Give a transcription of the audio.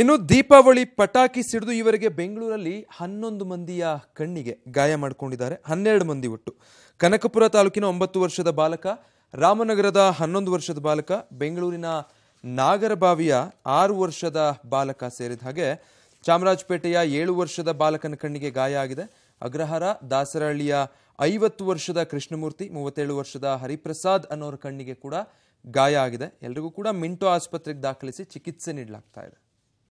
ಇನ್ನು ದೀಪಾವಳಿ ಪಟಾಕಿ ಸಿಡಿದು ಇವರಿಗೆ ಬೆಂಗಳೂರಲ್ಲಿ ಹನ್ನೊಂದು ಮಂದಿಯ ಕಣ್ಣಿಗೆ ಗಾಯ ಮಾಡಿಕೊಂಡಿದ್ದಾರೆ ಹನ್ನೆರಡು ಮಂದಿ ಒಟ್ಟು ಕನಕಪುರ ತಾಲೂಕಿನ ಒಂಬತ್ತು ವರ್ಷದ ಬಾಲಕ ರಾಮನಗರದ ಹನ್ನೊಂದು ವರ್ಷದ ಬಾಲಕ ಬೆಂಗಳೂರಿನ ನಾಗರಬಾವಿಯ ಆರು ವರ್ಷದ ಬಾಲಕ ಸೇರಿದ ಹಾಗೆ ಚಾಮರಾಜಪೇಟೆಯ ಏಳು ವರ್ಷದ ಬಾಲಕನ ಕಣ್ಣಿಗೆ ಗಾಯ ಆಗಿದೆ ಅಗ್ರಹಾರ ದಾಸರಹಳ್ಳಿಯ ಐವತ್ತು ವರ್ಷದ ಕೃಷ್ಣಮೂರ್ತಿ ಮೂವತ್ತೇಳು ವರ್ಷದ ಹರಿಪ್ರಸಾದ್ ಅನ್ನೋರ ಕಣ್ಣಿಗೆ ಕೂಡ ಗಾಯ ಆಗಿದೆ ಎಲ್ರಿಗೂ ಕೂಡ ಮಿಂಟೋ ಆಸ್ಪತ್ರೆಗೆ ದಾಖಲಿಸಿ ಚಿಕಿತ್ಸೆ ನೀಡಲಾಗ್ತಾ ಇದೆ